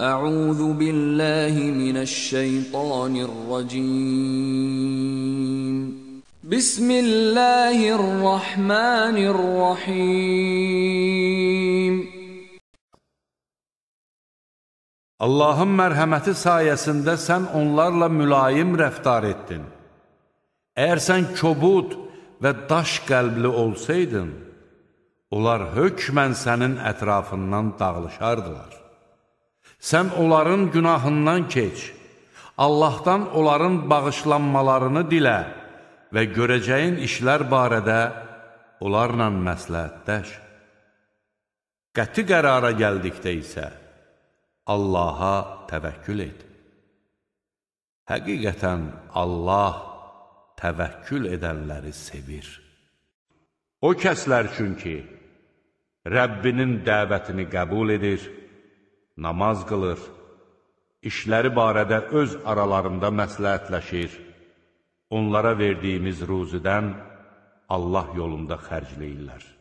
أعوذ بالله من الشيطان الرجيم بسم الله الرحمن الرحيم Allahın mərhəməti sayəsində sən onlarla mülayim rəftar etdin. Əgər sən kobud və daş qəlbli olsaydın, onlar hökmən sənin ətrafından dağılışardılar sən onların günahından keç, Allahdan onların bağışlanmalarını dilə və görəcəyin işlər barədə onlarla məsləhətdəş. Qəti qərara gəldikdə isə Allaha təvəkkül et. Həqiqətən Allah təvəkkül edənləri sevir. O kəslər çünki Rəbbinin dəvətini qəbul edir, namaz qılır, işləri barədə öz aralarında məsləhətləşir, onlara verdiyimiz ruzidən Allah yolunda xərcləyirlər.